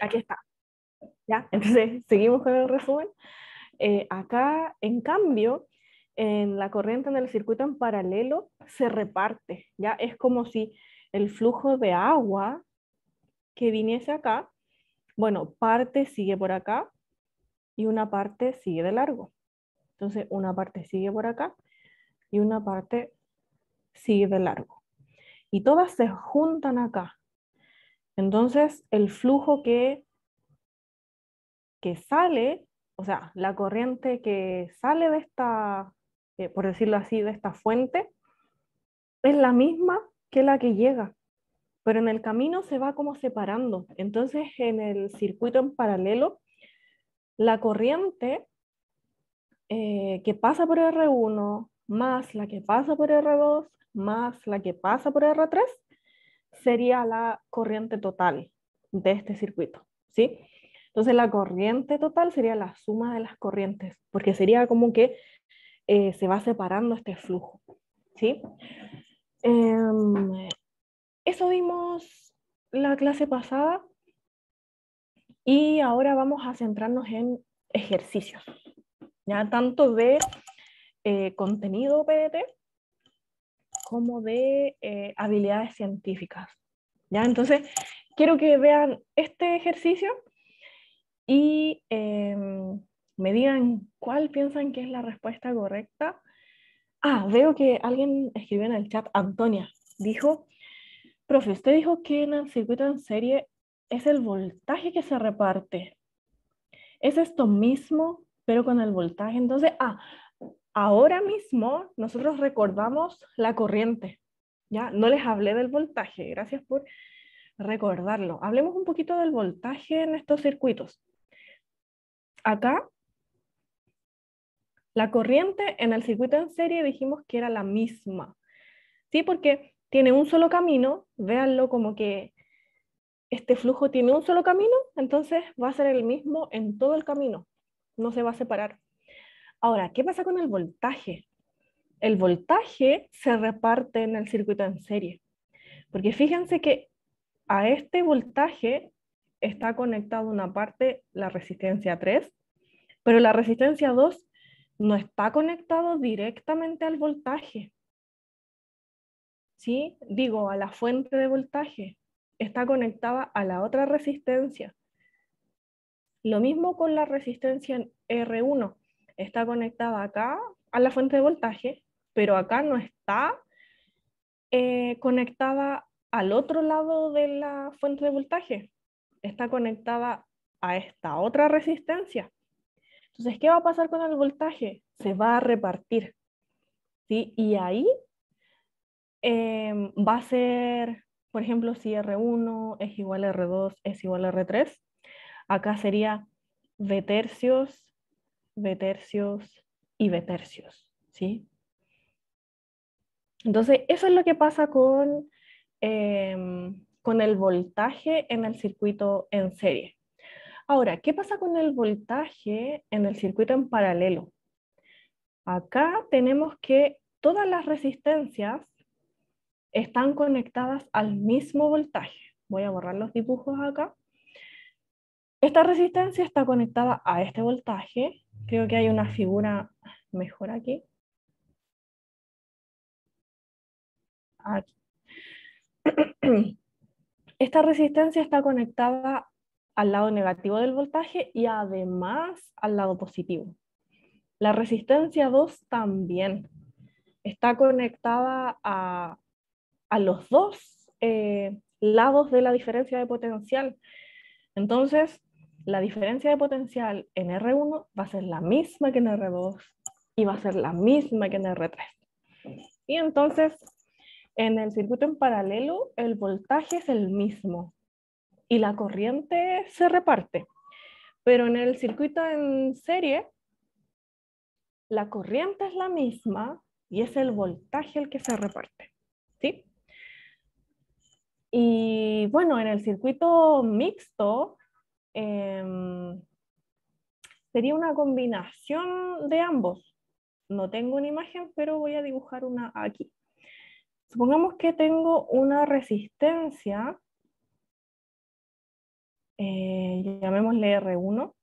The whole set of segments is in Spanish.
aquí está. ¿Ya? Entonces, seguimos con el resumen. Eh, acá, en cambio, en la corriente en el circuito en paralelo se reparte, ¿ya? Es como si el flujo de agua que viniese acá, bueno, parte sigue por acá y una parte sigue de largo. Entonces, una parte sigue por acá y una parte sigue de largo. Y todas se juntan acá. Entonces, el flujo que, sale, o sea, la corriente que sale de esta, eh, por decirlo así, de esta fuente, es la misma que la que llega, pero en el camino se va como separando. Entonces, en el circuito en paralelo, la corriente eh, que pasa por R1 más la que pasa por R2 más la que pasa por R3 sería la corriente total de este circuito, ¿sí? Entonces la corriente total sería la suma de las corrientes, porque sería como que eh, se va separando este flujo, ¿sí? Em, eso vimos la clase pasada y ahora vamos a centrarnos en ejercicios, ya tanto de eh, contenido PDT como de eh, habilidades científicas. ¿ya? Entonces, quiero que vean este ejercicio y em, me digan cuál piensan que es la respuesta correcta. Ah, veo que alguien escribió en el chat, Antonia, dijo, profe, usted dijo que en el circuito en serie es el voltaje que se reparte. ¿Es esto mismo, pero con el voltaje? Entonces, ah, Ahora mismo nosotros recordamos la corriente. Ya no les hablé del voltaje, gracias por recordarlo. Hablemos un poquito del voltaje en estos circuitos. Acá la corriente en el circuito en serie dijimos que era la misma. ¿Sí? Porque tiene un solo camino, véanlo como que este flujo tiene un solo camino, entonces va a ser el mismo en todo el camino, no se va a separar. Ahora, ¿qué pasa con el voltaje? El voltaje se reparte en el circuito en serie, porque fíjense que a este voltaje está conectada una parte, la resistencia 3, pero la resistencia 2 no está conectado directamente al voltaje. ¿Sí? Digo, a la fuente de voltaje. Está conectada a la otra resistencia. Lo mismo con la resistencia R1 está conectada acá a la fuente de voltaje, pero acá no está eh, conectada al otro lado de la fuente de voltaje, está conectada a esta otra resistencia. Entonces, ¿qué va a pasar con el voltaje? Se va a repartir. ¿sí? Y ahí em, va a ser, por ejemplo, si R1 es igual a R2 es igual a R3, acá sería V tercios B-tercios y B-tercios, ¿sí? Entonces, eso es lo que pasa con, em, con el voltaje en el circuito en serie. Ahora, ¿qué pasa con el voltaje en el circuito en paralelo? Acá tenemos que todas las resistencias están conectadas al mismo voltaje. Voy a borrar los dibujos acá. Esta resistencia está conectada a este voltaje Creo que hay una figura mejor aquí. Esta resistencia está conectada al lado negativo del voltaje y además al lado positivo. La resistencia 2 también está conectada a, los dos eh, lados de la diferencia de potencial. Entonces, la diferencia de potencial en R1 va a ser la misma que en R2 y va a ser la misma que en R3. Y entonces, en el circuito en paralelo, el voltaje es el mismo y la corriente se reparte. Pero en el circuito en serie, la corriente es la misma y es el voltaje el que se reparte. ¿Sí? Y bueno, en el circuito mixto, Em, sería una combinación de ambos. No tengo una imagen, pero voy a dibujar una aquí. Supongamos que tengo una resistencia, eh, llamémosle R1,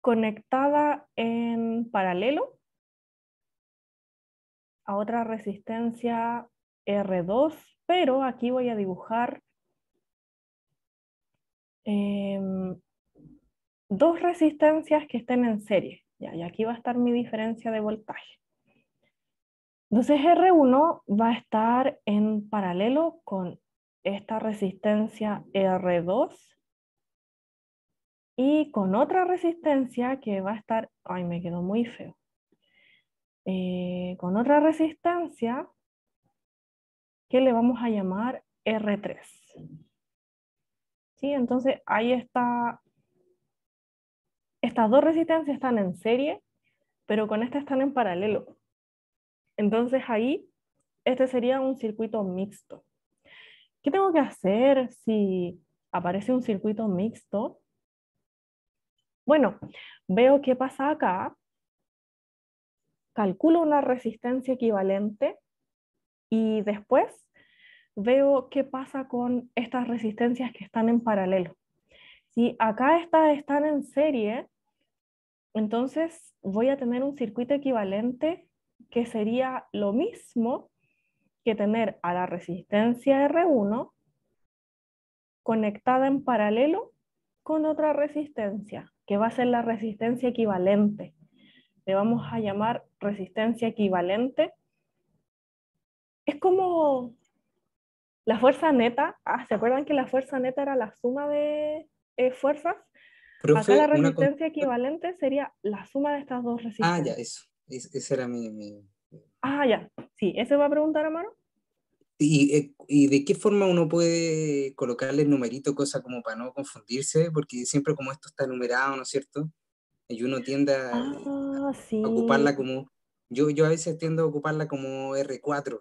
conectada en paralelo a otra resistencia R2, pero aquí voy a dibujar Em, dos resistencias que estén en serie. y aquí va a estar mi diferencia de voltaje. Entonces R1 va a estar en paralelo con esta resistencia R2 y con otra resistencia que va a estar, ay me quedó muy feo, eh, con otra resistencia que le vamos a llamar R3. ¿sí? Entonces ahí está, estas dos resistencias están en serie, pero con esta están en paralelo. Entonces ahí, este sería un circuito mixto. ¿Qué tengo que hacer si aparece un circuito mixto? Bueno, veo qué pasa acá, calculo una resistencia equivalente y después veo qué pasa con estas resistencias que están en paralelo. Si acá estas están en serie, entonces voy a tener un circuito equivalente que sería lo mismo que tener a la resistencia R1 conectada en paralelo con otra resistencia, que va a ser la resistencia equivalente. Le vamos a llamar resistencia equivalente. Es como la fuerza neta, ah, ¿se acuerdan que la fuerza neta era la suma de eh, fuerzas? Profe, Acá la resistencia equivalente sería la suma de estas dos resistencias. Ah, ya, eso. ese era mi, Ah, ya. Sí, ¿ese va a preguntar, Amaro? ¿Y, eh, ¿Y, de qué forma uno puede colocarle el numerito, cosa como para no confundirse? Porque siempre como esto está numerado, ¿no es cierto? Y uno tiende a, ah, ocuparla como... Yo, yo a veces tiendo a ocuparla como R4,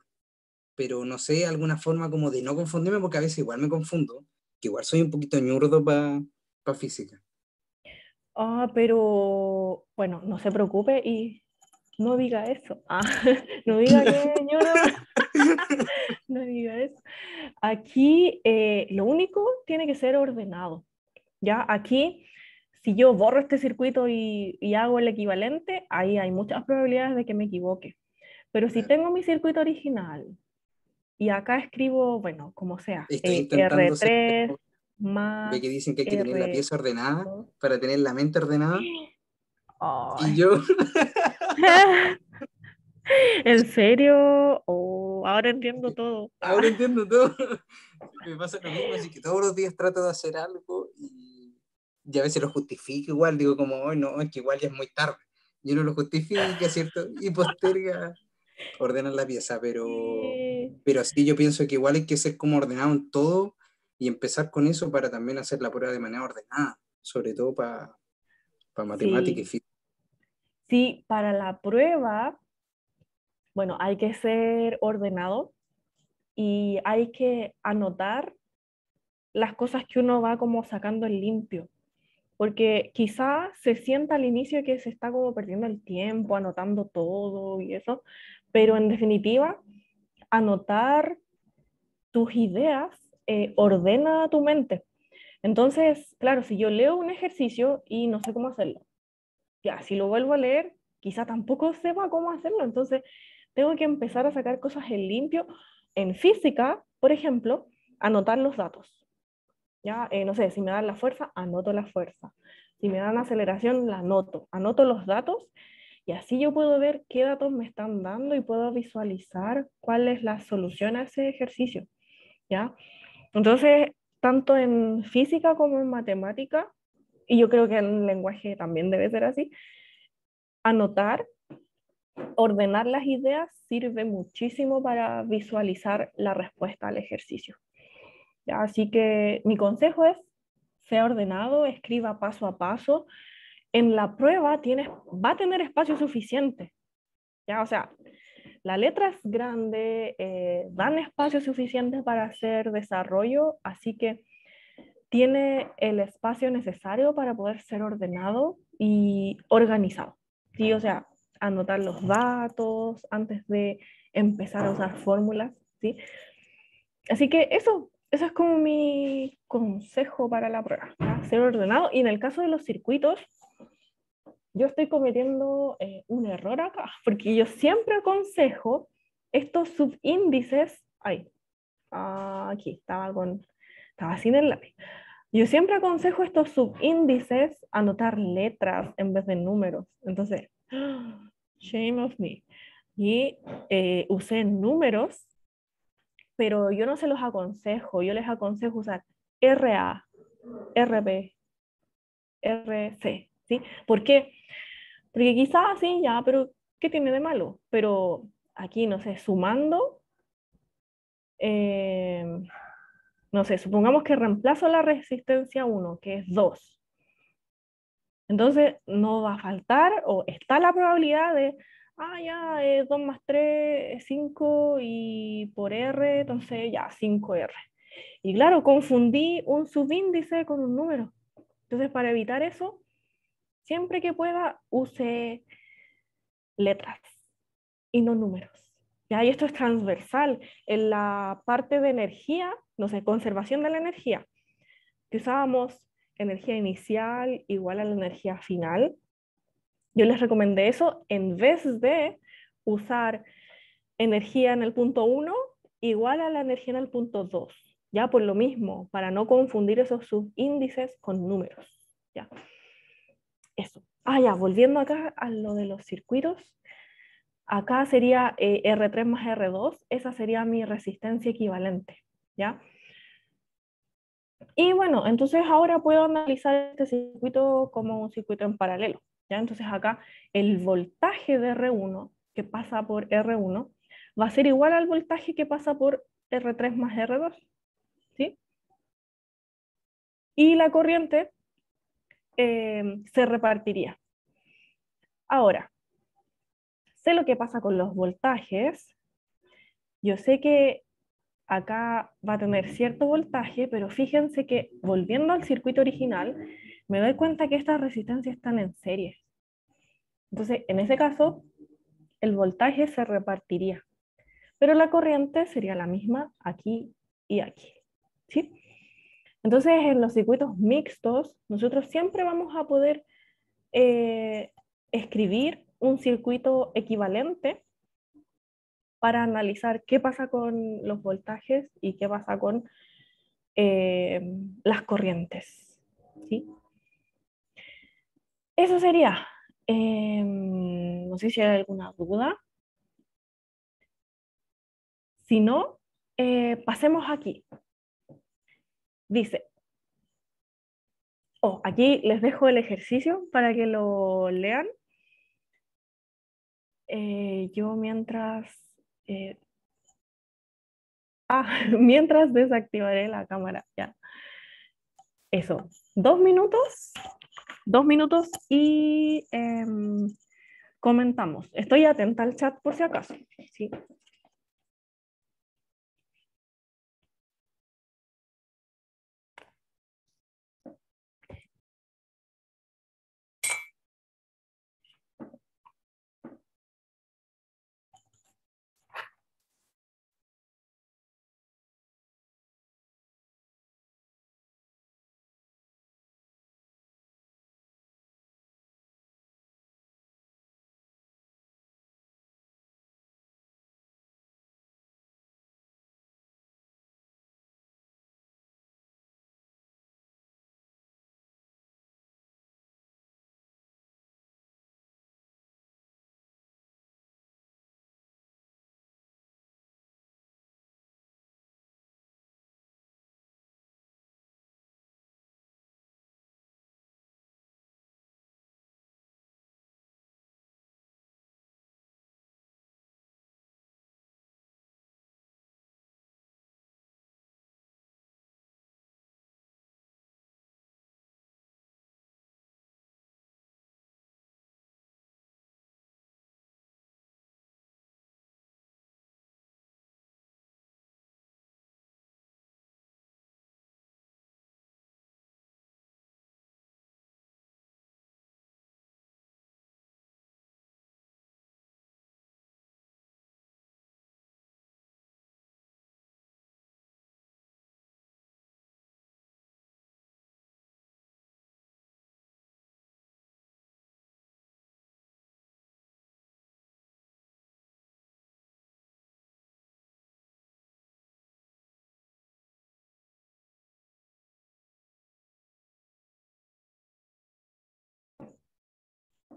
pero no sé, alguna forma como de no confundirme, porque a veces igual me confundo, que igual soy un poquito ñurdo para pa física. Ah, pero bueno, no se preocupe y no diga eso. Ah, no diga que ñurdo. no diga eso. Aquí eh, lo único tiene que ser ordenado. Ya, aquí si yo borro este circuito y, y, hago el equivalente, ahí hay muchas probabilidades de que me equivoque. Pero si tengo mi circuito original, y acá escribo, bueno, como sea, eh, R3 más... Ve que dicen que hay que tener la pieza ordenada para tener la mente ordenada. Y yo... ¿En serio? Oh, ahora entiendo todo. Ahora entiendo todo. Me pasa lo mismo, así que todos los días trato de hacer algo y, ya a veces lo justifico igual, digo como, hoy no, es que igual ya es muy tarde. yo no lo justifica, ¿cierto? Y posterga ordenar la pieza, pero pero sí, yo pienso que igual hay que ser como ordenado en todo y empezar con eso para también hacer la prueba de manera ordenada, sobre todo para para matemática y física. Sí, para la prueba, bueno, hay que ser ordenado y hay que anotar las cosas que uno va como sacando en limpio. Porque quizá se sienta al inicio que se está como perdiendo el tiempo, anotando todo y eso, pero en definitiva anotar tus ideas eh, ordena tu mente. Entonces, claro, si yo leo un ejercicio y no sé cómo hacerlo, ya, si lo vuelvo a leer, quizá tampoco sepa cómo hacerlo. Entonces, tengo que empezar a sacar cosas en limpio. En física, por ejemplo, anotar los datos. Ya, eh, no sé, si me dan la fuerza, anoto la fuerza. Si me dan aceleración, la anoto. Anoto los datos y así yo puedo ver qué datos me están dando y puedo visualizar cuál es la solución a ese ejercicio. ¿ya? Entonces, tanto en física como en matemática, y yo creo que en lenguaje también debe ser así, anotar, ordenar las ideas sirve muchísimo para visualizar la respuesta al ejercicio. Así que mi consejo es, sea ordenado, escriba paso a paso, en la prueba tienes, va a tener espacio suficiente. ¿ya? O sea, la letra es grande, eh, dan espacio suficiente para hacer desarrollo, así que tiene el espacio necesario para poder ser ordenado y organizado. ¿sí? O sea, anotar los datos antes de empezar a usar fórmulas. ¿sí? Así que eso, eso es como mi consejo para la prueba, ser ordenado. Y en el caso de los circuitos, yo estoy cometiendo eh, un error acá, porque yo siempre aconsejo estos subíndices, ay, ah, aquí estaba estaba sin el lápiz. Yo siempre aconsejo estos subíndices anotar letras en vez de números. Entonces, shame of me. Y eh, usé números, pero yo no se los aconsejo. Yo les aconsejo usar RA, RB, RC, ¿sí? ¿Por qué? Porque quizás ah, sí, ya, pero ¿qué tiene de malo? Pero aquí, no sé, sumando, em, no sé, supongamos que reemplazo la resistencia 1, que es 2. Entonces, no va a faltar o está la probabilidad de, ah, ya, es 2 más 3 es 5 y por R, entonces ya, 5R. Y claro, confundí un subíndice con un número. Entonces, para evitar eso, siempre que pueda use letras y no números. ¿ya? Y esto es transversal. En la parte de energía, no sé, conservación de la energía, que usábamos energía inicial igual a la energía final, yo les recomendé eso en vez de usar energía en el punto 1 igual a la energía en el punto 2. Ya por lo mismo, para no confundir esos subíndices con números. ¿ya? eso. Ah, ya, volviendo acá a lo de los circuitos. Acá sería eh, R3 más R2, esa sería mi resistencia equivalente, ¿ya? Y bueno, entonces ahora puedo analizar este circuito como un circuito en paralelo, ¿ya? Entonces acá el voltaje de R1 que pasa por R1 va a ser igual al voltaje que pasa por R3 más R2, ¿sí? Y la corriente Em, se repartiría. Ahora, sé lo que pasa con los voltajes. Yo sé que acá va a tener cierto voltaje, pero fíjense que volviendo al circuito original, me doy cuenta que estas resistencias están en serie. Entonces, en ese caso, el voltaje se repartiría, pero la corriente sería la misma aquí y aquí. ¿sí? Entonces, en los circuitos mixtos, nosotros siempre vamos a poder eh, escribir un circuito equivalente para analizar qué pasa con los voltajes y qué pasa con eh, las corrientes. Eso sería. Em, no sé si hay alguna duda. Si no, eh, pasemos aquí. Dice, oh, aquí les dejo el ejercicio para que lo lean. Eh, yo mientras... Eh, ah, mientras desactivaré la cámara, ya. Eso, dos minutos, dos minutos y em, comentamos. Estoy atenta al chat por si acaso. ¿sí?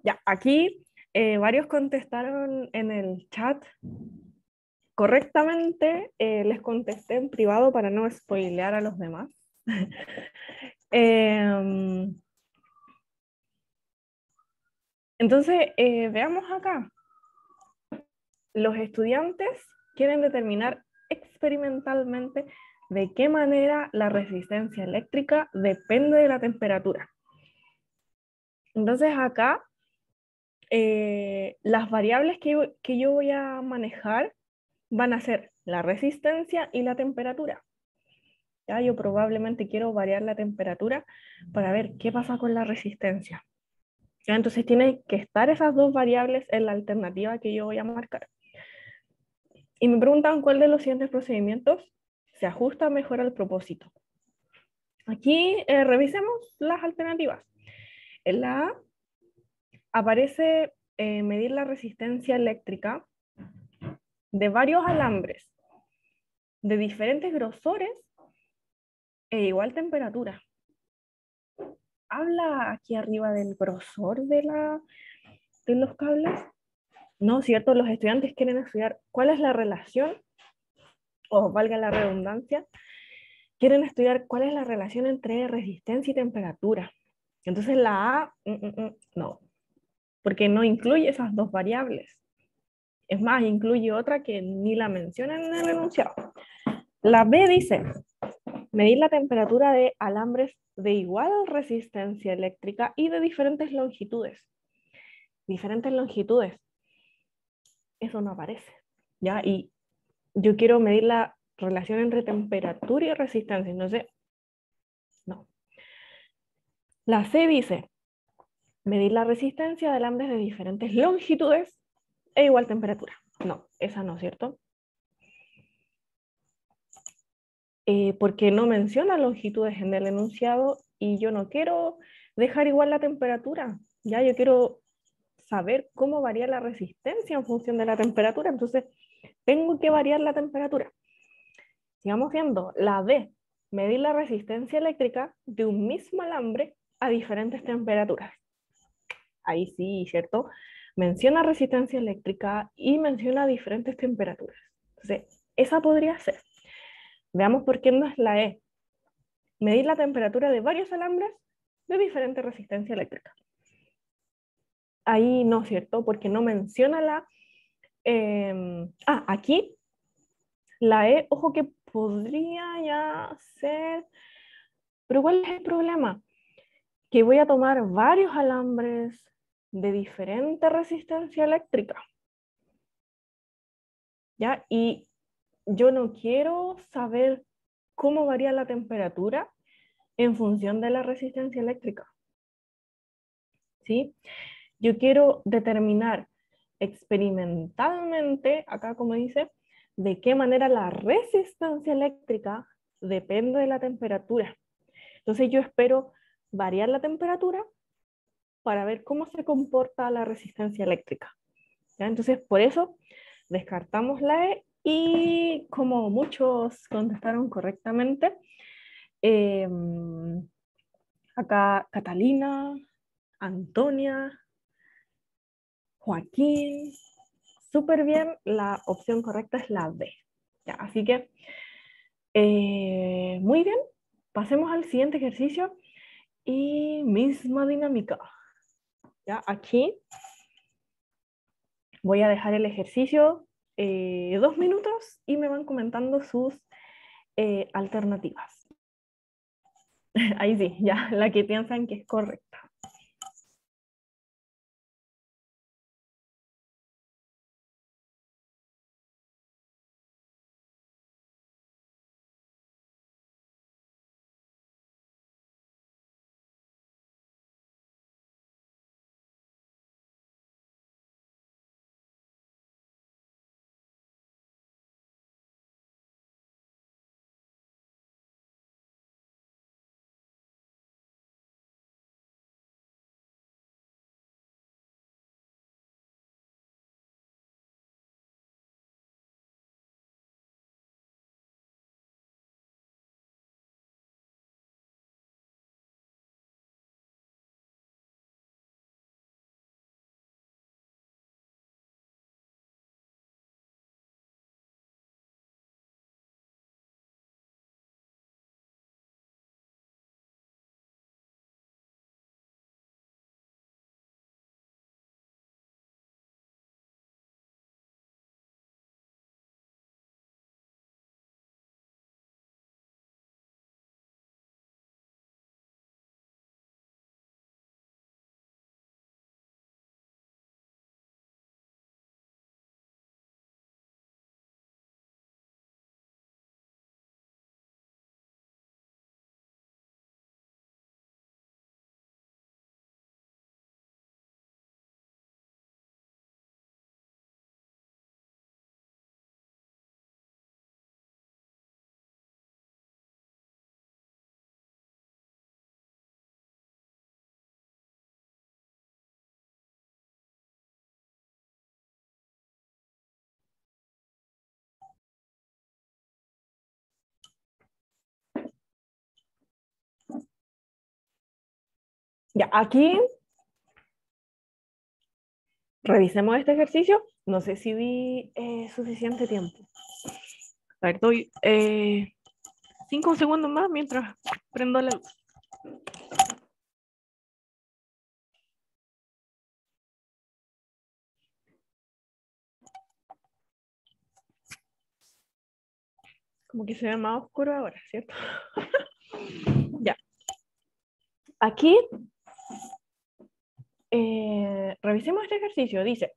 Ya, aquí eh, varios contestaron en el chat correctamente. Eh, les contesté en privado para no spoilear a los demás. Em, entonces, eh, veamos acá. Los estudiantes quieren determinar experimentalmente de qué manera la resistencia eléctrica depende de la temperatura. Entonces acá eh, las variables que, que yo voy a manejar van a ser la resistencia y la temperatura. Yo probablemente quiero variar la temperatura para ver qué pasa con la resistencia. ¿Ya? Entonces tienen que estar esas dos variables en la alternativa que yo voy a marcar. Y me preguntan cuál de los siguientes procedimientos se ajusta mejor al propósito. Aquí eh, revisemos las alternativas. En la A aparece eh, medir la resistencia eléctrica de varios alambres de diferentes grosores e igual temperatura. ¿Habla aquí arriba del grosor de, la, de los cables? No, cierto, los estudiantes quieren estudiar cuál es la relación, o valga la redundancia, quieren estudiar cuál es la relación entre resistencia y temperatura. Entonces la A, mm, mm, mm, no, porque no incluye esas dos variables. Es más, incluye otra que ni la mencionan en el enunciado. La B dice, medir la temperatura de alambres de igual resistencia eléctrica y de diferentes longitudes. Diferentes longitudes. Eso no aparece. ¿ya? Y yo quiero medir la relación entre temperatura y resistencia. No sé. No. La C dice, medir la resistencia de alambres de diferentes longitudes e igual temperatura. No, esa no, ¿cierto? Eh, porque no menciona longitudes en el enunciado y yo no quiero dejar igual la temperatura. Ya yo quiero saber cómo varía la resistencia en función de la temperatura. Entonces, tengo que variar la temperatura. Sigamos viendo. La D, medir la resistencia eléctrica de un mismo alambre a diferentes temperaturas ahí sí, ¿cierto? Menciona resistencia eléctrica y menciona diferentes temperaturas. Entonces, esa podría ser. Veamos por qué no es la E. Medir la temperatura de varios alambres de diferente resistencia eléctrica. Ahí no, ¿cierto? Porque no menciona la... Em, ah, aquí la E, ojo que podría ya ser... Pero ¿cuál es el problema? que voy a tomar varios alambres de diferente resistencia eléctrica. ¿Ya? Y yo no quiero saber cómo varía la temperatura en función de la resistencia eléctrica. ¿Sí? Yo quiero determinar experimentalmente, acá como dice, de qué manera la resistencia eléctrica depende de la temperatura. Entonces yo espero variar la temperatura para ver cómo se comporta la resistencia eléctrica. Entonces, por eso descartamos la E y como muchos contestaron correctamente, em, acá Catalina, Antonia, Joaquín, súper bien, la opción correcta es la B. Así que, eh, muy bien, pasemos al siguiente ejercicio y misma dinámica. Ya aquí voy a dejar el ejercicio eh, dos minutos y me van comentando sus eh, alternativas. Ahí sí, ya la que piensan que es correcta. Ya, aquí revisemos este ejercicio. No sé si vi eh, suficiente tiempo. A ver, doy eh, cinco segundos más mientras prendo la luz. Como que se ve más oscuro ahora, ¿cierto? ya. Aquí eh, revisemos este ejercicio. Dice,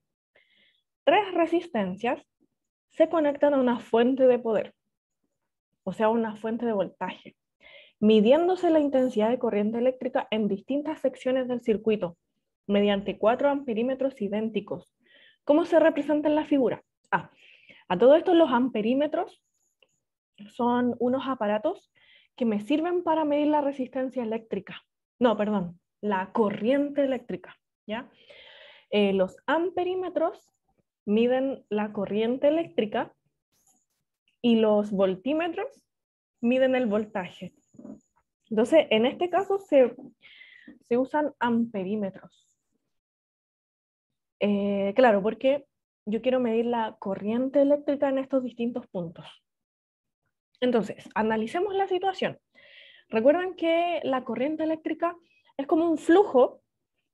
tres resistencias se conectan a una fuente de poder, o sea, una fuente de voltaje, midiéndose la intensidad de corriente eléctrica en distintas secciones del circuito mediante cuatro amperímetros idénticos. ¿Cómo se representa en la figura? Ah, a todo esto los amperímetros son unos aparatos que me sirven para medir la resistencia eléctrica. No, perdón, la corriente eléctrica. ¿ya? Eh, los amperímetros miden la corriente eléctrica y los voltímetros miden el voltaje. Entonces, en este caso se, usan amperímetros. Eh, claro, porque yo quiero medir la corriente eléctrica en estos distintos puntos. Entonces, analicemos la situación. Recuerden que la corriente eléctrica es como un flujo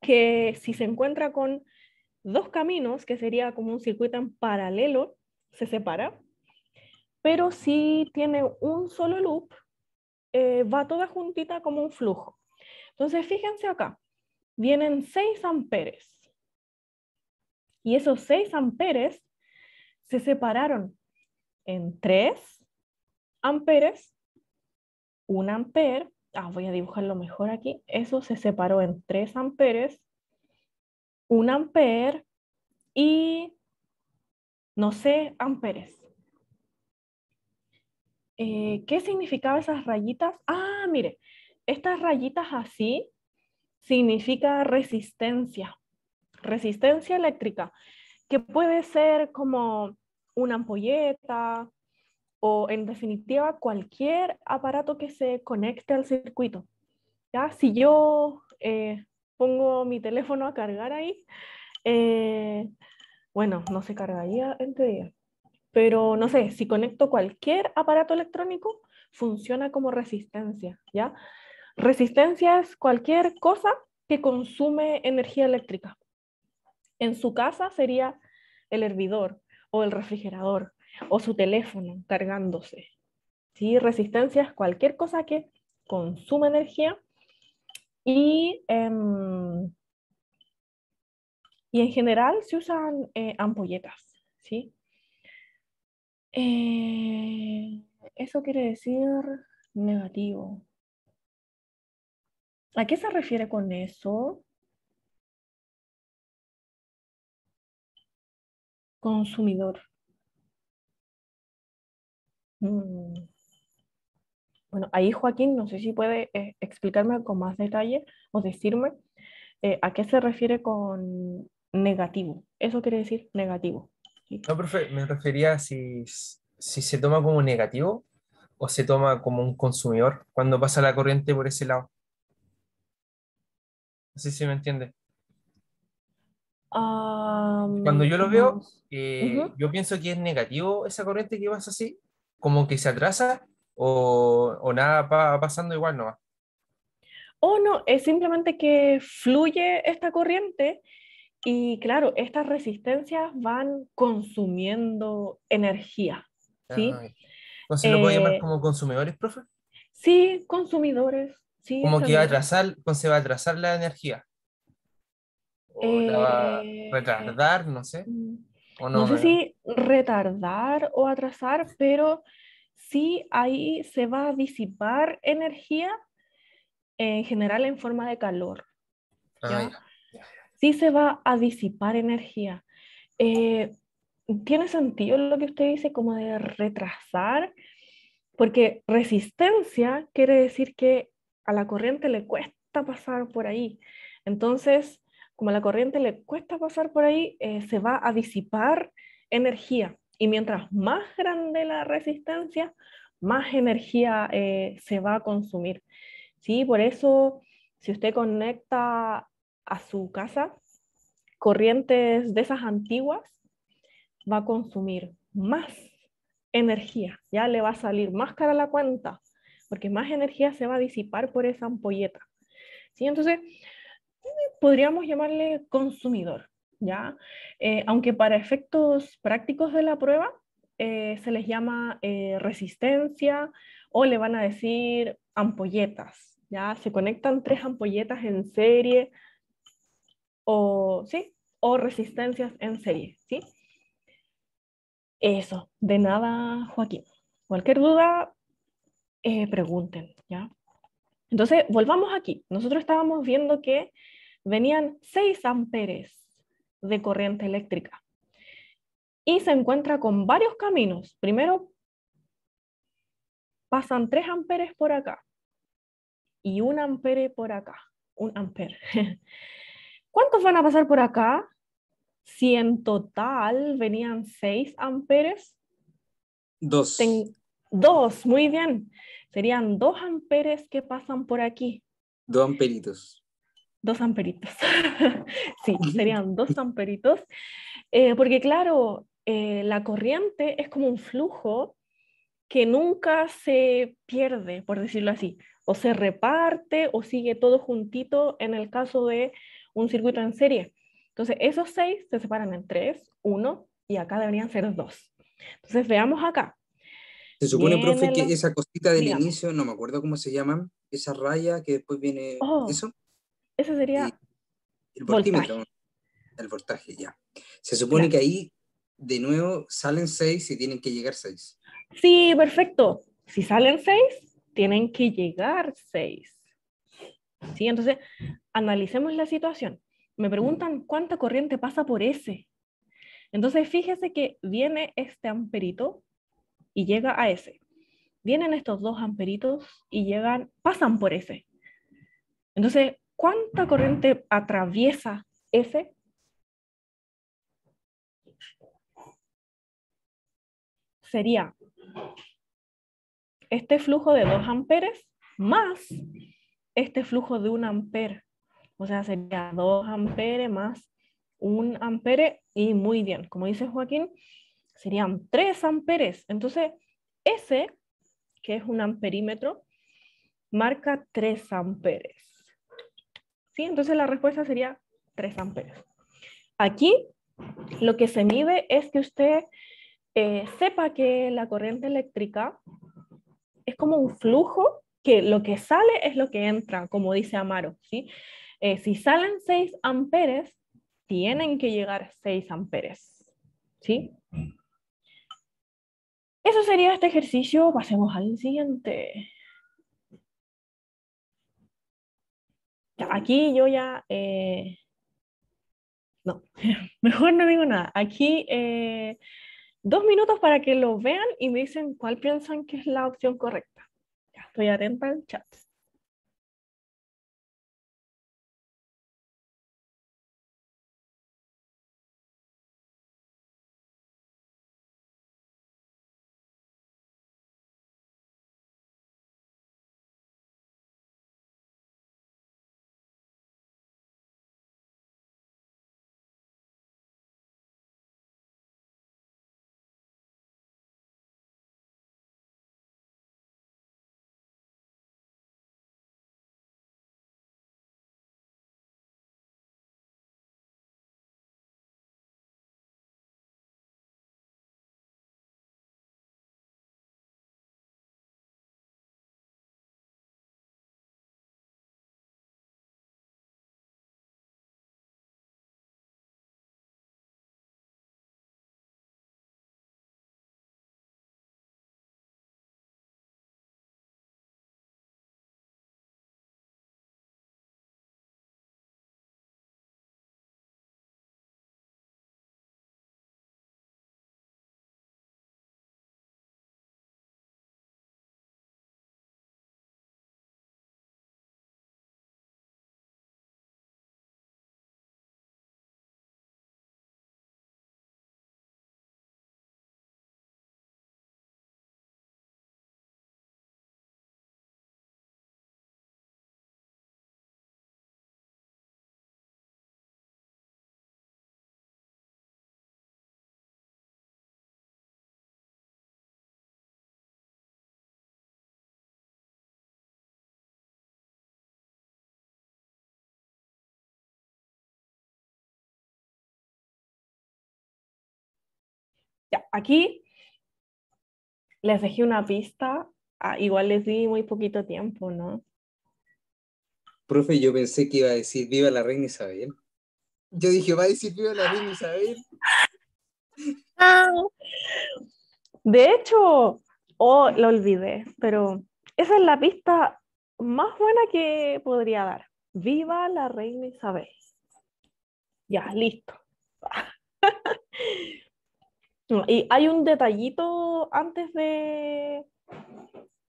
que si se encuentra con dos caminos, que sería como un circuito en paralelo, se separa, pero si tiene un solo loop, eh, va toda juntita como un flujo. Entonces, fíjense acá, vienen 6 amperes. Y esos 6 amperes se separaron en 3 amperes, 1 amper ah, voy a dibujarlo mejor aquí, eso se separó en 3 amperes, 1 amper y no sé amperes. Eh, ¿Qué significaba esas rayitas? Ah, mire, estas rayitas así significa resistencia, resistencia eléctrica, que puede ser como una ampolleta, o en definitiva cualquier aparato que se conecte al circuito. ¿ya? Si yo eh, pongo mi teléfono a cargar ahí, eh, bueno, no se cargaría entre días. pero no sé, si conecto cualquier aparato electrónico, funciona como resistencia, ¿ya? Resistencia es cualquier cosa que consume energía eléctrica. En su casa sería el hervidor o el refrigerador, o su teléfono cargándose. ¿sí? Resistencia es cualquier cosa que consume energía y, em, y en general se usan eh, ampolletas. ¿sí? Eh, eso quiere decir negativo. ¿A qué se refiere con eso? Consumidor. Mm. Bueno, ahí Joaquín, no sé si puede eh, explicarme con más detalle o decirme eh, a qué se refiere con negativo. Eso quiere decir negativo. No, profe, me refería a si, se toma como negativo o se toma como un consumidor cuando pasa la corriente por ese lado. Así sé si me entiende. Ah, cuando yo lo mm, veo, eh, yo pienso que es negativo esa corriente que pasa así, como que se atrasa o, nada va pasando igual va. O oh, no, es simplemente que fluye esta corriente y claro, estas resistencias van consumiendo energía. ¿sí? Ah, Entonces lo puedo llamar eh, como consumidores, profe. Sí, consumidores. Sí, como que va atrasar, se va a atrasar la energía. O la va a eh, retardar, no sé. Mm, no, sé si retardar o atrasar, pero sí ahí se va a disipar energía en general en forma de calor. Ah, sí se va a disipar energía. Eh, tiene sentido lo que usted dice como de retrasar, porque resistencia quiere decir que a la corriente le cuesta pasar por ahí. Entonces, como la corriente le cuesta pasar por ahí, eh, se va a disipar energía. Y mientras más grande la resistencia, más energía eh, se va a consumir. ¿sí? Por eso, si usted conecta a su casa corrientes de esas antiguas, va a consumir más energía, ya le va a salir más cara la cuenta, porque más energía se va a disipar por esa ampolleta. ¿sí? Entonces, podríamos llamarle consumidor, ¿ya? Eh, aunque para efectos prácticos de la prueba eh, se les llama eh, resistencia o le van a decir ampolletas, ¿ya? Se conectan tres ampolletas en serie o, ¿sí? O resistencias en serie, ¿sí? Eso, de nada, Joaquín. Cualquier duda, pregunten, ¿ya? Entonces, volvamos aquí. Nosotros estábamos viendo que venían 6 amperes de corriente eléctrica. Y se encuentra con varios caminos. Primero, pasan 3 amperes por acá y 1 ampere por acá. 1 ampere. ¿Cuántos van a pasar por acá? Si en total venían 6 amperes. 2. 2, muy bien. Serían 2 amperes que pasan por aquí. 2 amperitos dos amperitos. sí, serían dos amperitos. Eh, porque claro, eh, la corriente es como un flujo que nunca se pierde, por decirlo así, o se reparte o sigue todo juntito en el caso de un circuito en serie. Entonces, esos seis se separan en tres, uno, y acá deberían ser dos. Entonces, veamos acá. Se supone, profe, que esa cosita del inicio, no me acuerdo cómo se llaman, esa raya que después viene... Oh. ¿Eso? Ese sería el Voltaje. El voltaje, ya. Se supone que ahí, de nuevo, salen seis y tienen que llegar seis. Sí, perfecto. Si salen seis, tienen que llegar seis. ¿Sí? Entonces, analicemos la situación. Me preguntan cuánta corriente pasa por ese Entonces, fíjese que viene este amperito y llega a ese Vienen estos dos amperitos y llegan, pasan por ese Entonces, ¿Cuánta corriente atraviesa ese? Sería este flujo de 2 amperes más este flujo de 1 amper. O sea, sería 2 amperes más 1 ampere y muy bien, como dice Joaquín, serían 3 amperes. Entonces, ese, que es un amperímetro, marca 3 amperes. Entonces la respuesta sería 3 amperes. Aquí lo que se mide es que usted eh, sepa que la corriente eléctrica es como un flujo que lo que sale es lo que entra, como dice Amaro. Eh, si salen 6 amperes, tienen que llegar 6 amperes. ¿sí? Mm. Eso sería este ejercicio. Pasemos al siguiente. Aquí yo ya... Eh, no, mejor no digo nada. Aquí eh, dos minutos para que lo vean y me dicen cuál piensan que es la opción correcta. Ya estoy atenta al chat. Ya, aquí les dejé una pista, ah, igual les di muy poquito tiempo, ¿no? Profe, yo pensé que iba a decir viva la reina Isabel. Yo dije, va a decir viva la reina Isabel. De hecho, oh, lo olvidé, pero esa es la pista más buena que podría dar. Viva la reina Isabel. Ya, listo. Y hay un detallito antes de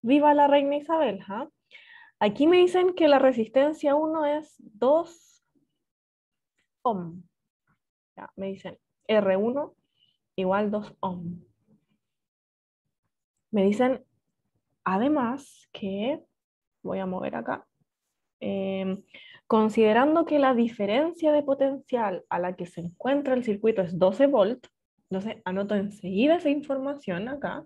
Viva la Reina Isabel. ¿ah? Aquí me dicen que la resistencia 1 es 2 ohm. Ya, me dicen R1 igual 2 ohm. Me dicen además que, voy a mover acá, em, considerando que la diferencia de potencial a la que se encuentra el circuito es 12 volts sé, anoto enseguida esa información acá.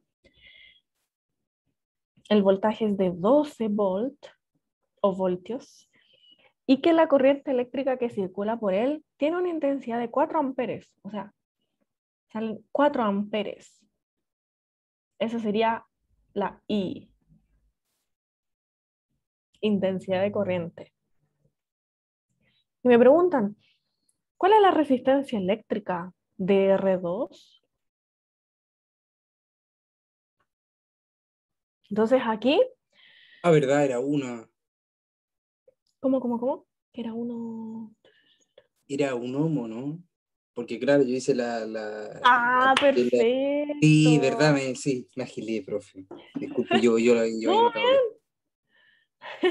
El voltaje es de 12 volt o voltios y que la corriente eléctrica que circula por él tiene una intensidad de 4 amperes, o sea, salen 4 amperes. Esa sería la I, intensidad de corriente. Y me preguntan, ¿cuál es la resistencia eléctrica DR2. Entonces aquí... Ah, verdad, era uno ¿Cómo, cómo, cómo? Era uno... Era un homo, ¿no? Porque claro, yo hice la... la ah, perfecto. Sí, verdad, me, sí, me agilé, profe. Disculpe, yo, yo,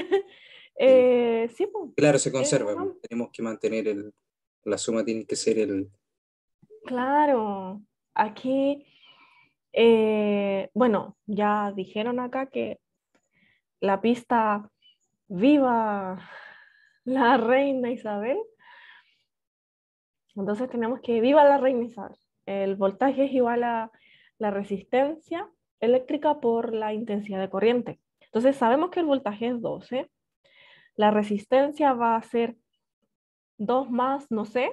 eh, sí, claro, se eh, conserva. Tenemos que mantener el... La suma tiene que ser el, Claro, aquí, eh, bueno, ya dijeron acá que la pista viva la reina Isabel. Entonces tenemos que viva la reina Isabel. El voltaje es igual a la resistencia eléctrica por la intensidad de corriente. Entonces sabemos que el voltaje es 12. La resistencia va a ser 2 más, no sé,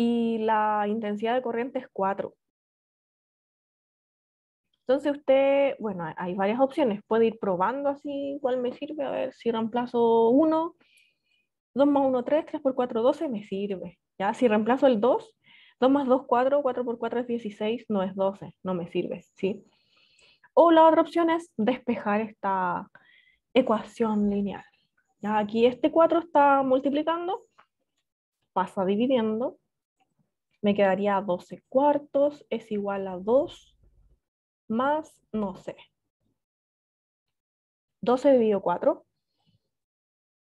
y la intensidad de corriente es 4. Entonces usted, bueno, hay varias opciones. Puede ir probando así cuál me sirve. A ver si reemplazo 1, 2 más 1, 3, 3 por 4, 12 me sirve. Ya, si reemplazo el 2, 2 más 2, 4, 4 por 4 es 16, no es 12, no me sirve, O la otra opción es despejar esta ecuación lineal. aquí este 4 está multiplicando, pasa dividiendo, me quedaría 12 cuartos, es igual a 2 más, no sé, 12 dividido 4,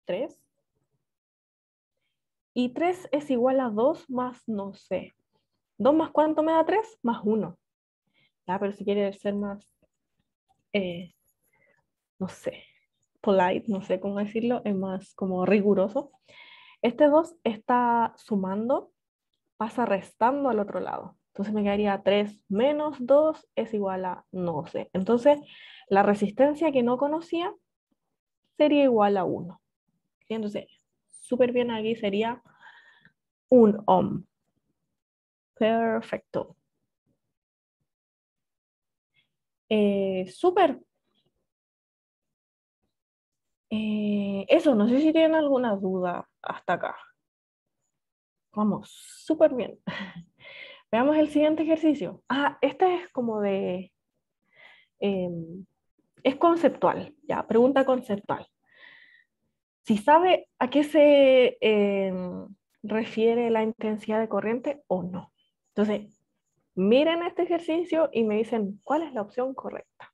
3. Y 3 es igual a 2 más, no sé, 2 más cuánto me da 3? Más 1. pero si quiere ser más, eh, no sé, polite, no sé cómo decirlo, es más como riguroso. Este 2 está sumando pasa restando al otro lado. Entonces me quedaría 3 menos 2 es igual a 12. Entonces la resistencia que no conocía sería igual a 1. Entonces, súper bien aquí sería un ohm. Perfecto. Eh, súper. Eh, eso, no sé si tienen alguna duda hasta acá. Vamos, súper bien. Veamos el siguiente ejercicio. Ah, este es como de... Em, es conceptual, ya, pregunta conceptual. Si sabe a qué se em, refiere la intensidad de corriente o no. Entonces, miren este ejercicio y me dicen cuál es la opción correcta.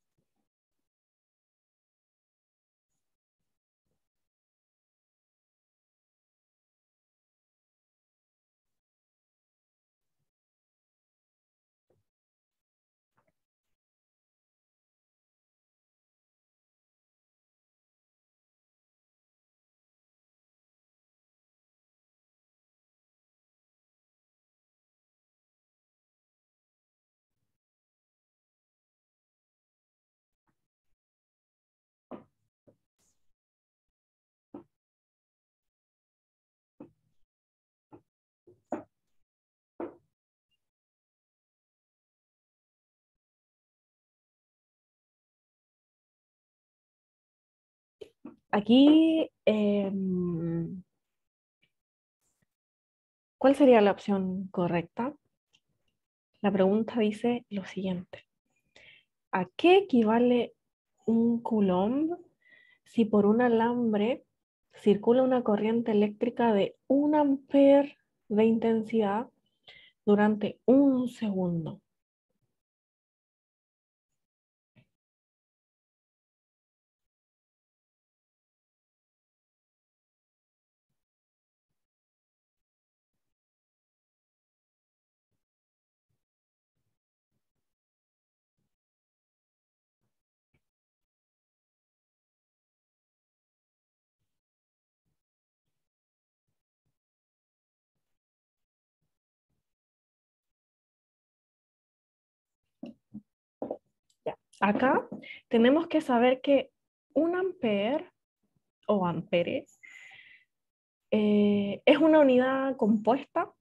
Aquí, em, ¿cuál sería la opción correcta? La pregunta dice lo siguiente. ¿A qué equivale un coulomb si por un alambre circula una corriente eléctrica de un amper de intensidad durante un segundo? acá tenemos que saber que un ampere o eh, amperes es una unidad compuesta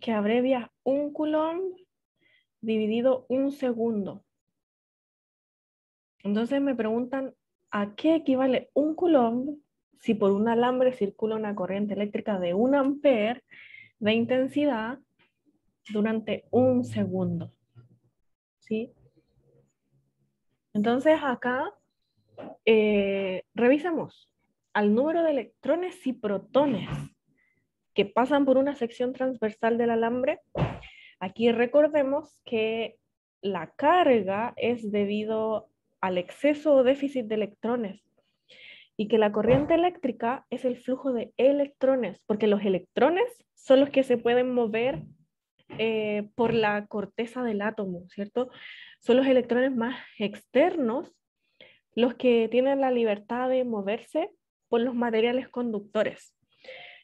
que abrevia un coulomb dividido un segundo. Entonces me preguntan, ¿a qué equivale un coulomb si por un alambre circula una corriente eléctrica de un ampere de intensidad durante un segundo? ¿Sí? Entonces acá eh, revisamos al número de electrones y protones que pasan por una sección transversal del alambre. Aquí recordemos que la carga es debido al exceso o déficit de electrones y que la corriente eléctrica es el flujo de electrones, porque los electrones son los que se pueden mover eh, por la corteza del átomo, ¿cierto? Son los electrones más externos los que tienen la libertad de moverse por los materiales conductores.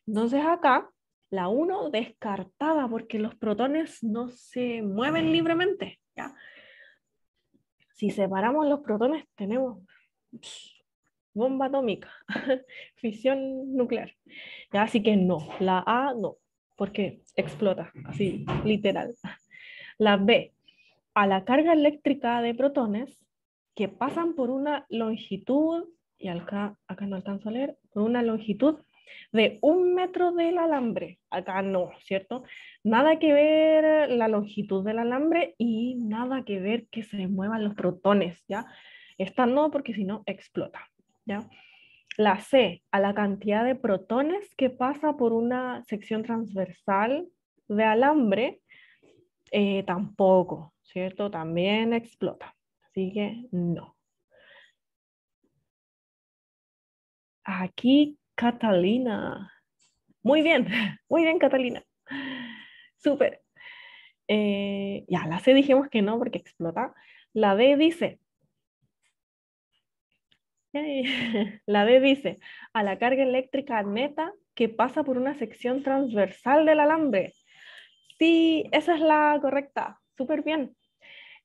Entonces acá la 1 descartada porque los protones no se mueven libremente. ¿ya? Si separamos los protones tenemos bomba atómica, fisión nuclear. Así que no, la A no porque explota, así, literal. La B, a la carga eléctrica de protones que pasan por una longitud, y acá, acá no alcanzo a leer, por una longitud de un metro del alambre. Acá no, ¿cierto? Nada que ver la longitud del alambre y nada que ver que se muevan los protones, ¿ya? Esta no, porque si no explota, ¿ya? la C, a la cantidad de protones que pasa por una sección transversal de alambre, eh, tampoco, ¿cierto? También explota. Así que no. Aquí Catalina. Muy bien, muy bien Catalina. Súper. Eh, ya, la C dijimos que no porque explota. La D dice, La B dice, a la carga eléctrica neta que pasa por una sección transversal del alambre. Sí, esa es la correcta. Súper bien.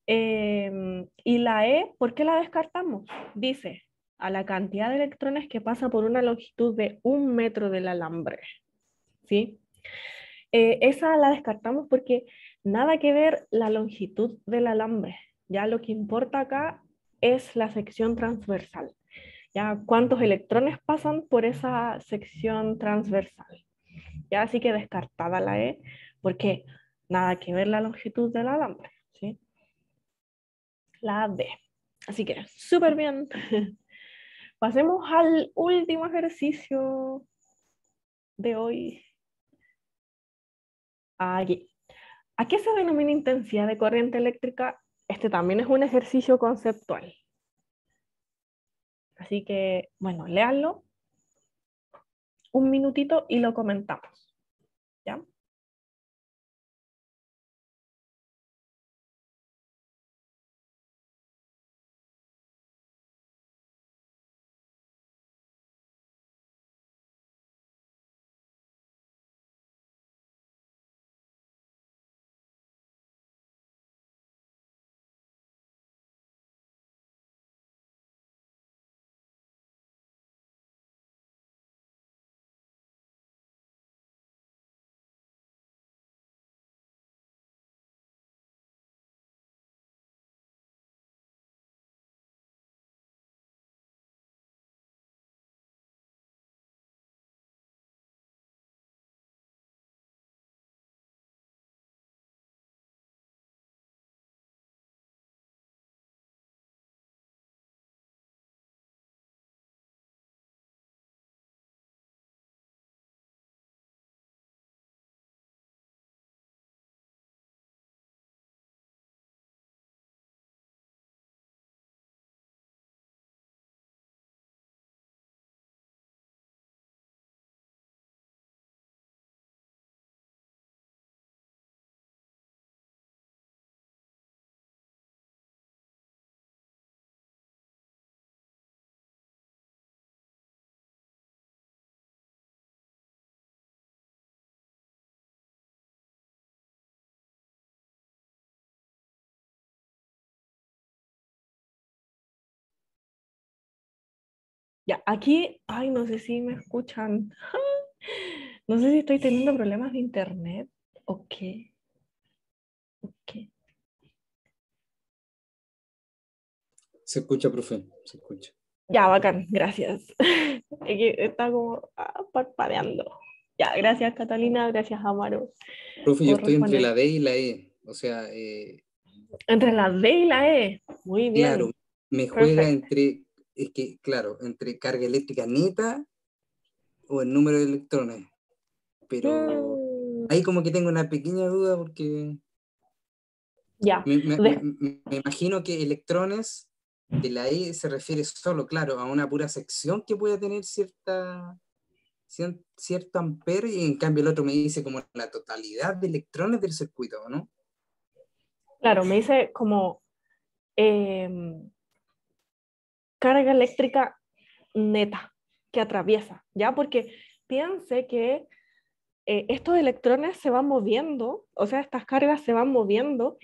Em, y la E, ¿por qué la descartamos? Dice, a la cantidad de electrones que pasa por una longitud de un metro del alambre. ¿Sí? Eh, esa la descartamos porque nada que ver la longitud del alambre. Ya lo que importa acá es la sección transversal. ¿ya? ¿Cuántos electrones pasan por esa sección transversal? ¿Ya? Así que descartada la E, porque nada que ver la longitud del alambre, ¿sí? La D. Así que, súper bien. Pasemos al último ejercicio de hoy. Aquí. ¿A qué se denomina intensidad de corriente eléctrica? Este también es un ejercicio conceptual, Así que, bueno, léanlo un minutito y lo comentamos. Ya, aquí, ay, no sé si me escuchan. No sé si estoy teniendo problemas de internet o qué. ¿O Se escucha, profe, se escucha. Ya, bacán, gracias. está como ah, parpadeando. Ya, gracias Catalina, gracias Amaro. Profe, yo estoy entre la D y la E, o sea... Eh, entre la D y la E, muy bien. Claro, me juega entre es que, claro, entre carga eléctrica neta o el número de electrones. Pero mm. ahí como que tengo una pequeña duda porque... Me, imagino que electrones de la I se refiere solo, claro, a una pura sección que pueda tener cierta cierto amper y en cambio el otro me dice como la totalidad de electrones del circuito, ¿no? Claro, me dice como em, carga eléctrica neta que atraviesa, ¿ya? Porque piense que eh, estos electrones se van moviendo, o sea, estas cargas se van moviendo,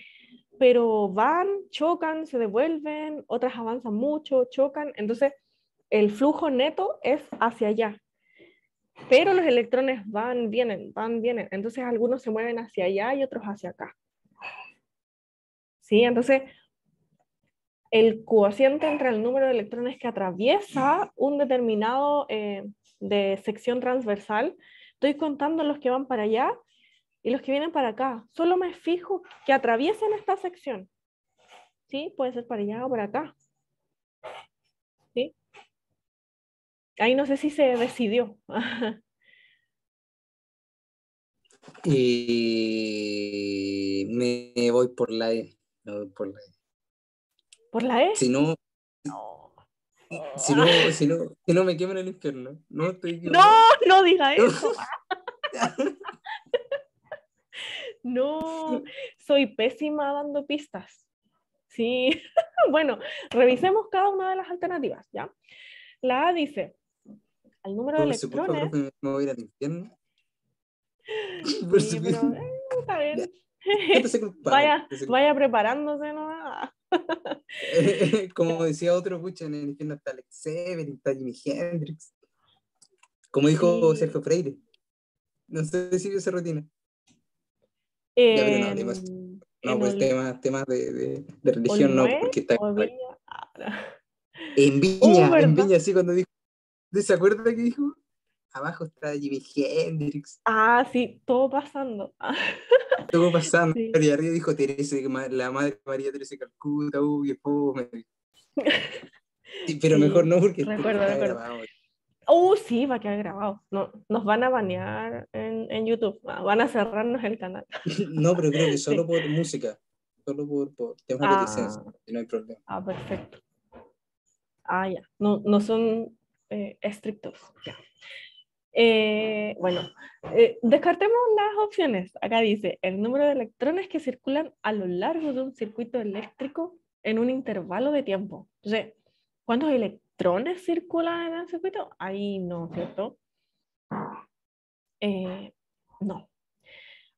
pero van, chocan, se devuelven, otras avanzan mucho, chocan, entonces el flujo neto es hacia allá. Pero los electrones van, vienen, van, vienen. Entonces algunos se mueven hacia allá y otros hacia acá. ¿Sí? Entonces el cociente entre el número de electrones que atraviesa un determinado eh, de sección transversal, estoy contando los que van para allá y los que vienen para acá. Solo me fijo que atraviesen esta sección. ¿Sí? Puede ser para allá o para acá. ¿Sí? Ahí no sé si se decidió. y me voy por la e, voy por la e. ¿Por la E? Si no. Si no, si no, me queman el infierno. No, estoy no, no diga eso. no, soy pésima dando pistas. Sí, bueno, revisemos cada una de las alternativas, ¿ya? La A dice, al número de electrones... Por me voy a ir al infierno. Vaya, vaya preparándose, ¿no? Como decía otro, pucha, en el infierno está Alex Severin, está Jimi Hendrix. Como dijo Sergio Freire. No sé si vio esa rutina. Eh, no, em, pues el... temas, temas de, de, de, religión no, porque está... En ah, oh, Viña, en Viña, sí, cuando dijo... ¿Se acuerda que dijo? abajo está Jimi Hendrix. Ah, sí, todo pasando. todo pasando. pero Y arriba dijo Teresa, la madre María Teresa de Calcuta, uy, pobre. Sí, pero mejor no porque recuerdo, está recuerdo. grabado. Oh, uh, sí, va a quedar grabado. nos van a banear en, en YouTube. Ah, van a cerrarnos el canal. no, pero creo que solo por música. Solo por, por temas ah, de licencia. No hay problema. Ah, perfecto. Ah, ya. No, no son eh, estrictos. Ya. Eh, bueno, eh, descartemos las opciones. Acá dice el número de electrones que circulan a lo largo de un circuito eléctrico en un intervalo de tiempo. Entonces, ¿cuántos electrones circulan en el circuito? Ahí no, ¿cierto? Eh, no.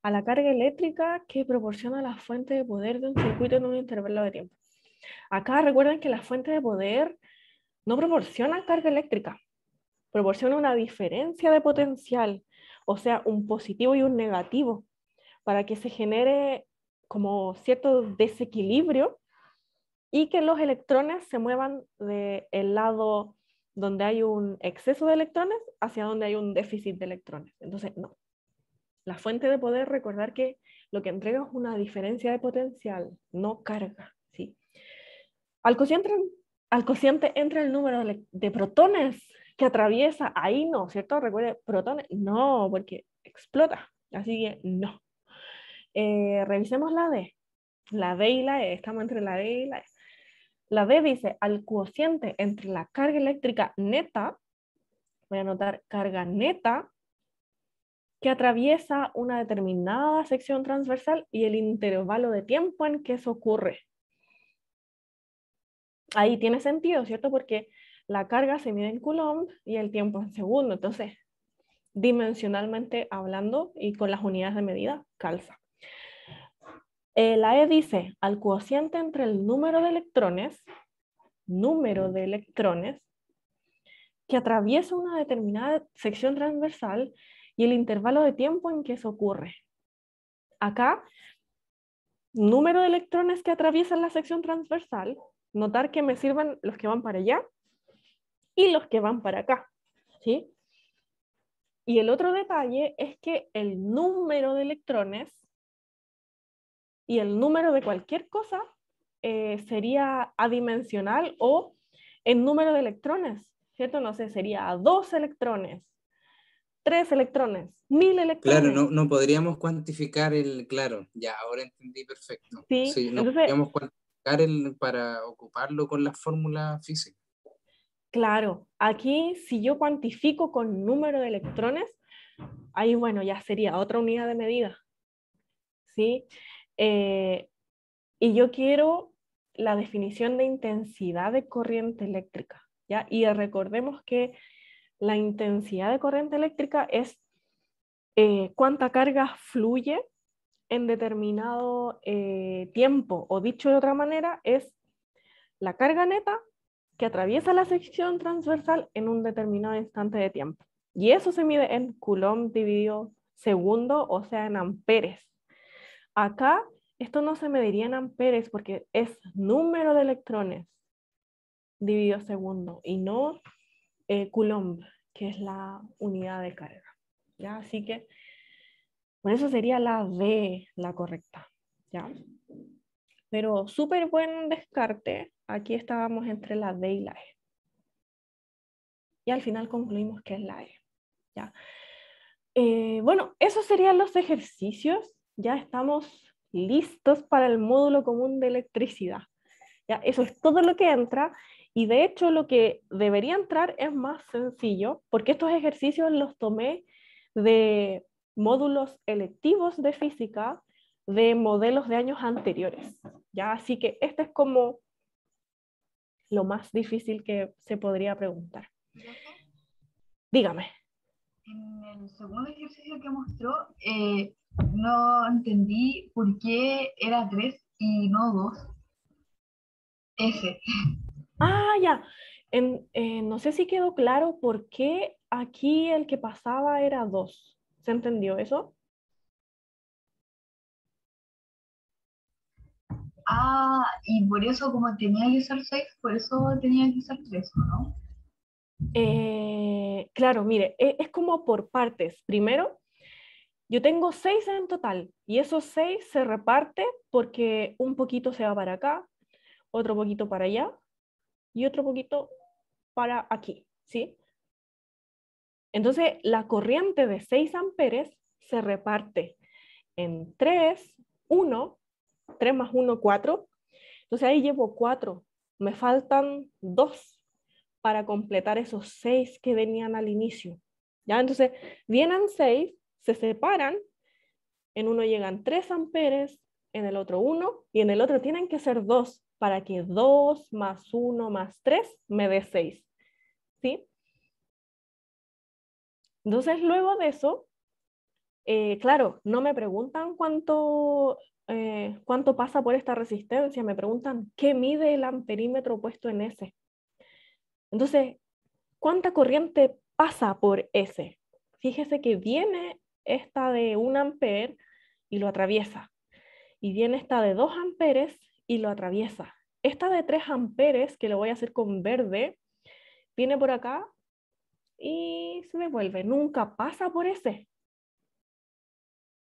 A la carga eléctrica que proporciona la fuente de poder de un circuito en un intervalo de tiempo. Acá recuerden que la fuente de poder no proporciona carga eléctrica, proporciona una diferencia de potencial, o sea, un positivo y un negativo, para que se genere como cierto desequilibrio y que los electrones se muevan del lado donde hay un exceso de electrones hacia donde hay un déficit de electrones. Entonces, no. La fuente de poder, recordar que lo que entrega es una diferencia de potencial, no carga. ¿sí? Al, cociente, al cociente entra el número de protones que atraviesa, ahí no, ¿cierto? Recuerde, protones, no, porque explota, así que no. Eh, revisemos la D, la D y la E, estamos entre la D e y la E. La D dice, al cociente entre la carga eléctrica neta, voy a anotar carga neta, que atraviesa una determinada sección transversal y el intervalo de tiempo en que eso ocurre. Ahí tiene sentido, ¿cierto? Porque la carga se mide en Coulomb y el tiempo en segundo. Entonces, dimensionalmente hablando y con las unidades de medida, calza. Eh, la E dice, al cociente entre el número de electrones, número de electrones, que atraviesa una determinada sección transversal y el intervalo de tiempo en que eso ocurre. Acá, número de electrones que atraviesan la sección transversal, notar que me sirven los que van para allá y los que van para acá. ¿sí? Y el otro detalle es que el número de electrones y el número de cualquier cosa eh, sería adimensional o el número de electrones, ¿cierto? No sé, sería dos electrones, tres electrones, mil electrones. Claro, no, no podríamos cuantificar el, claro, ya ahora entendí perfecto. Sí, no Entonces, podríamos cuantificar el para ocuparlo con la fórmula física. Claro, aquí si yo cuantifico con número de electrones, ahí bueno, ya sería otra unidad de medida. ¿sí? Eh, y yo quiero la definición de intensidad de corriente eléctrica. Y recordemos que la intensidad de corriente eléctrica es eh, cuánta carga fluye en determinado eh, tiempo, o dicho de otra manera, es la carga neta que atraviesa la sección transversal en un determinado instante de tiempo. Y eso se mide en coulomb dividido segundo, o sea, en amperes. Acá esto no se mediría en amperes porque es número de electrones dividido segundo y no eh, coulomb, que es la unidad de carga. ¿ya? Así que, por eso sería la D, la correcta. ¿ya? Pero súper buen descarte. Aquí estábamos entre la D y la E. Y al final concluimos que es la E. ¿ya? Eh, bueno, esos serían los ejercicios. Ya estamos listos para el módulo común de electricidad. ¿ya? Eso es todo lo que entra. Y de hecho lo que debería entrar es más sencillo, porque estos ejercicios los tomé de módulos electivos de física de modelos de años anteriores. ¿ya? Así que este es como lo más difícil que se podría preguntar. Dígame. En el segundo ejercicio que mostró, eh, no entendí por qué era 3 y no 2. Ah, ya. Eh, no sé si quedó claro por qué aquí el que pasaba era 2. ¿Se entendió eso? Ah, y por eso como tenía que ser 6, por eso tenía que ser 3, ¿no? Eh, claro, mire, e, es, como por partes. Primero, yo tengo 6 en total y esos 6 se reparte porque un poquito se va para acá, otro poquito para allá y otro poquito para aquí, ¿sí? Entonces, la corriente de 6 amperes se reparte en 3, 1 3 más 1, 4. Entonces ahí llevo 4. Me faltan 2 para completar esos 6 que venían al inicio. ¿Ya? Entonces vienen 6, se separan. En uno llegan 3 amperes, en el otro 1 y en el otro tienen que ser 2 para que 2 más 1 más 3 me dé 6. ¿Sí? Entonces, luego de eso, eh, claro, no me preguntan cuánto eh, cuánto pasa por esta resistencia, me preguntan qué mide el amperímetro puesto en S. Entonces, ¿cuánta corriente pasa por S? Fíjese que viene esta de 1 ampere y lo atraviesa. Y viene esta de 2 amperes y lo atraviesa. Esta de 3 amperes, que lo voy a hacer con verde, viene por acá y se vuelve Nunca pasa por ese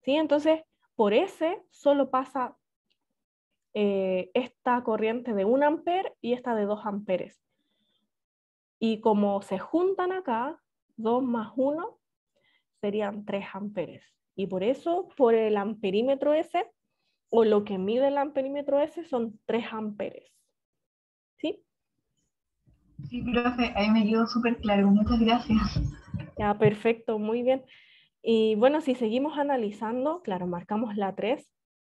¿Sí? Entonces, por ese solo pasa eh, esta corriente de 1 amper y esta de 2 amperes. Y como se juntan acá, 2 más 1 serían 3 amperes. Y por eso, por el amperímetro S, o lo que mide el amperímetro S, son 3 amperes. ¿Sí? Sí, profe, ahí me quedó súper claro. Muchas gracias. Ya, perfecto, muy bien. Y bueno, si seguimos analizando, claro, marcamos la 3,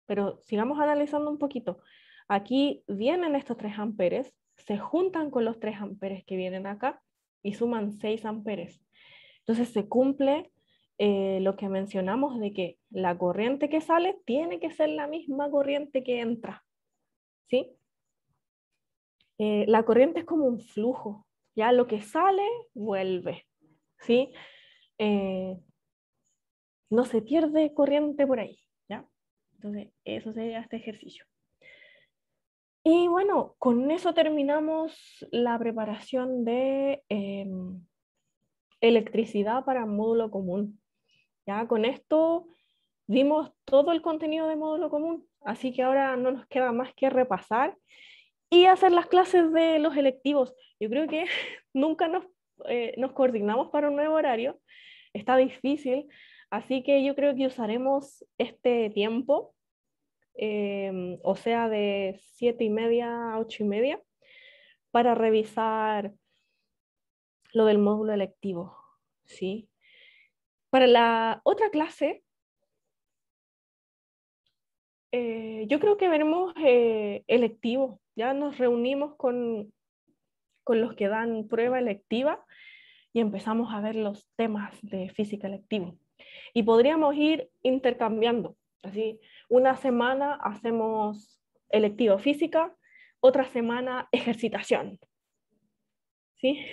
pero sigamos analizando un poquito. Aquí vienen estos 3 amperes, se juntan con los 3 amperes que vienen acá y suman 6 amperes. Entonces se cumple eh, lo que mencionamos de que la corriente que sale tiene que ser la misma corriente que entra. ¿sí? Eh, la corriente es como un flujo, ya lo que sale vuelve. ¿sí? Eh, no se pierde corriente por ahí, ¿ya? Entonces, eso sería este ejercicio. Y bueno, con eso terminamos la preparación de em, electricidad para módulo común. Ya con esto vimos todo el contenido de módulo común, así que ahora no nos queda más que repasar y hacer las clases de los electivos. Yo creo que nunca eh, nos coordinamos para un nuevo horario, está difícil, Así que yo creo que usaremos este tiempo, em, o sea, de siete y media a ocho y media, para revisar lo del módulo electivo, Para la otra clase, eh, yo creo que veremos eh, electivo. Ya nos reunimos con, con los que dan prueba electiva y empezamos a ver los temas de física electiva. Y podríamos ir intercambiando, así, una semana hacemos electivo física, otra semana ejercitación. ¿Sí?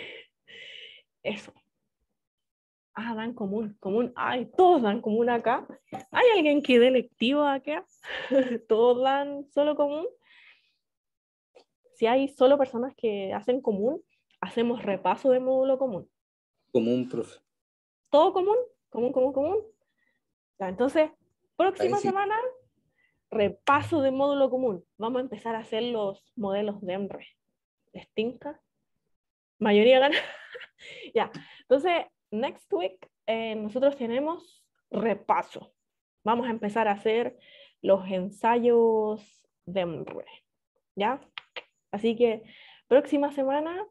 Eso. Ah, dan común, común. Ay, todos dan común acá. ¿Hay alguien que dé electivo acá? ¿Todos dan solo común? Si hay solo personas que hacen común, hacemos repaso de módulo común. Común, profe. ¿Todo común? común, común, común. Ya, entonces, próxima semana, repaso de módulo común. Vamos a empezar a hacer los modelos de Emre. Distinta Mayoría gana. ya, entonces, next week eh, nosotros tenemos repaso. Vamos a empezar a hacer los ensayos de Emre. ¿Ya? Así que próxima semana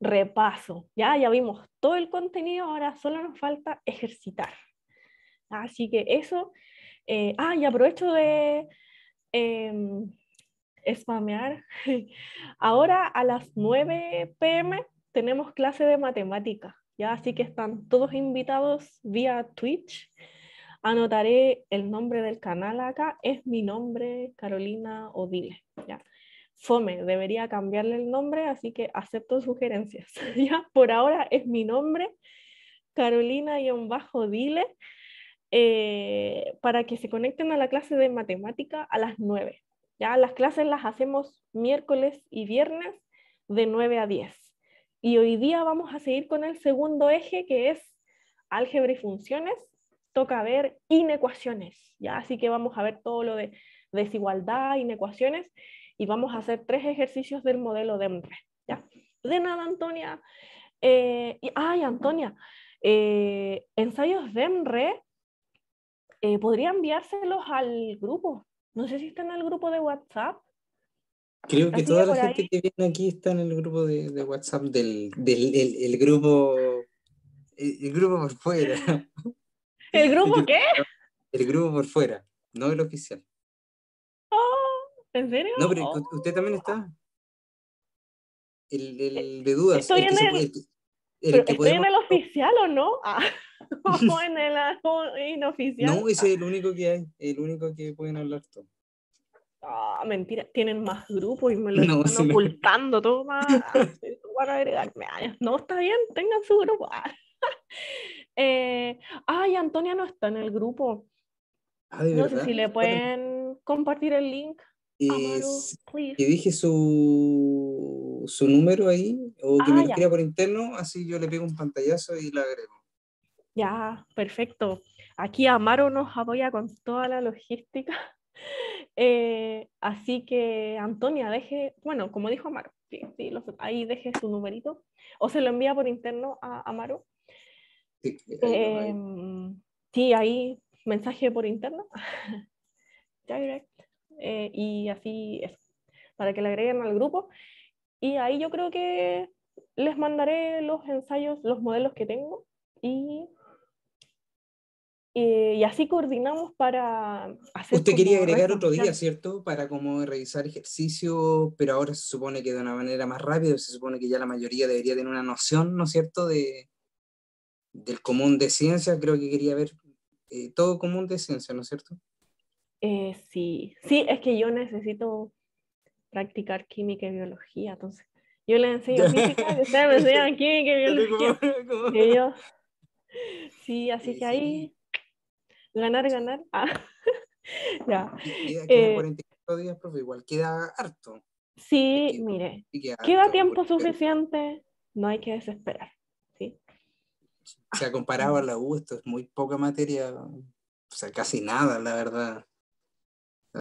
repaso. Ya, ya vimos todo el contenido, ahora solo nos falta ejercitar. Así que eso. Eh, ah, y aprovecho de eh, spamear. Ahora a las 9 pm tenemos clase de matemática. Ya, así que están todos invitados vía Twitch. Anotaré el nombre del canal acá. Es mi nombre, Carolina Odile. Ya fome, debería cambiarle el nombre, así que acepto sugerencias. ya por ahora es mi nombre, Carolina-Dile, eh, para que se conecten a la clase de matemática a las 9. Ya las clases las hacemos miércoles y viernes de 9 a 10. Y hoy día vamos a seguir con el segundo eje que es álgebra y funciones. Toca ver inecuaciones, ¿ya? Así que vamos a ver todo lo de desigualdad, inecuaciones y vamos a hacer tres ejercicios del modelo DEMRE. ¿ya? De nada, Antonia. Eh, ay, Antonia, eh, ensayos DEMRE eh, podría enviárselos al grupo. No sé si está en el grupo de WhatsApp. Creo que toda la gente que viene aquí está en el grupo de, WhatsApp del, grupo. el, grupo por fuera. ¿El grupo qué? El grupo por fuera, no el oficial. ¿En serio? No, pero oh. usted también está. El, de eh, dudas. Estoy, en, el, oficial o no? Ah, o en el inoficial. No, ese es el único que hay, el único que pueden hablar todos. Ah, mentira, tienen más grupos y me lo están ocultando todo más. No, está bien, tengan su grupo. Ah. Eh, ay, Antonia no está en el grupo. Ah, no sé si le pueden compartir el link y, dije su, su número ahí, o que me lo ah, escriba por interno, así yo le pego un pantallazo y la agrego. Ya, perfecto. Aquí Amaro nos apoya con toda la logística. Eh, así que Antonia, deje, bueno, como dijo Amaro, ahí deje su numerito o se lo envía por interno a Amaro. Em, sí ahí mensaje por interno. Direct. Eh, y así para que le agreguen al grupo. Y ahí yo creo que les mandaré los ensayos, los modelos que tengo y, eh, y, así coordinamos para hacer... Usted quería agregar otro día, ¿cierto? Para como revisar ejercicio, pero ahora se supone que de una manera más rápida, se supone que ya la mayoría debería tener una noción, ¿no es cierto?, de, del común de ciencia, creo que quería ver eh, todo común de ciencia, ¿no es cierto? Eh, sí, sí, es que yo necesito practicar química y biología, entonces yo le enseño física ustedes me enseñan química y biología. Y yo, sí, así que ahí, ganar, ganar. Ah. ya. Queda, 44 eh, días, profe, igual queda harto. Sí, mire, queda, tiempo suficiente, no hay que desesperar, ¿sí? O sea, comparado a la U, esto es muy poca materia, o sea, casi nada, la verdad.